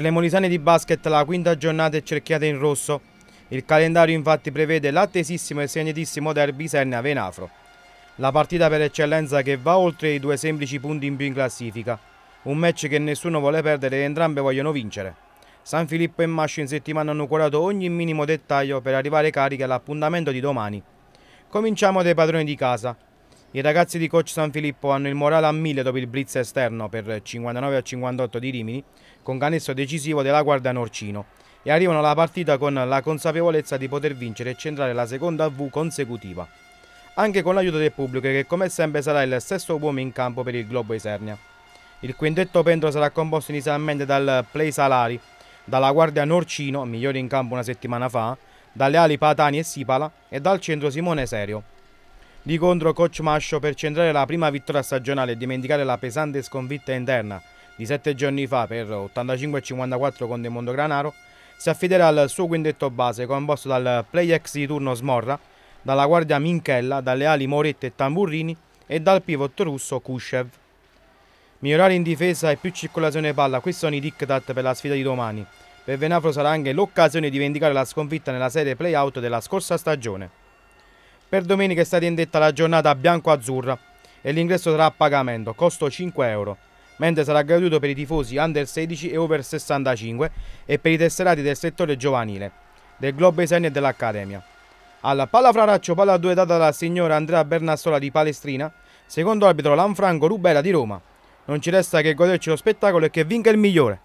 Per le molisane di basket la quinta giornata è cerchiata in rosso. Il calendario infatti prevede l'attesissimo e segnatissimo derby Serna-Venafro. La partita per eccellenza che va oltre i due semplici punti in più in classifica. Un match che nessuno vuole perdere e entrambe vogliono vincere. San Filippo e Mascio in settimana hanno curato ogni minimo dettaglio per arrivare cariche all'appuntamento di domani. Cominciamo dai padroni di casa. I ragazzi di coach San Filippo hanno il morale a 1000 dopo il blitz esterno per 59 a 58 di Rimini con canestro decisivo della guardia Norcino e arrivano alla partita con la consapevolezza di poter vincere e centrare la seconda V consecutiva. Anche con l'aiuto del pubblico che come sempre sarà il stesso uomo in campo per il Globo Isernia. Il quintetto Pentro sarà composto inizialmente dal Play Salari, dalla guardia Norcino, migliore in campo una settimana fa, dalle ali Patani e Sipala e dal centro Simone Serio. Di contro coach Mascio per centrare la prima vittoria stagionale e dimenticare la pesante sconfitta interna di sette giorni fa per 85-54 con De Mondo Granaro, si affiderà al suo quintetto base composto dal play-ex di turno Smorra, dalla guardia Minchella, dalle ali Moretti e Tamburrini e dal pivot russo Kushev. Migliorare in difesa e più circolazione palla, questi sono i diktat per la sfida di domani. Per Venafro sarà anche l'occasione di vendicare la sconfitta nella serie play-out della scorsa stagione. Per domenica è stata indetta la giornata bianco-azzurra e l'ingresso sarà a pagamento, costo 5 euro, mentre sarà gratuito per i tifosi under 16 e over 65 e per i tesserati del settore giovanile, del Globo Eseni e dell'Accademia. Alla palla Franaccio, palla 2 data dalla signora Andrea Bernassola di Palestrina, secondo arbitro Lanfranco Rubella di Roma. Non ci resta che goderci lo spettacolo e che vinca il migliore.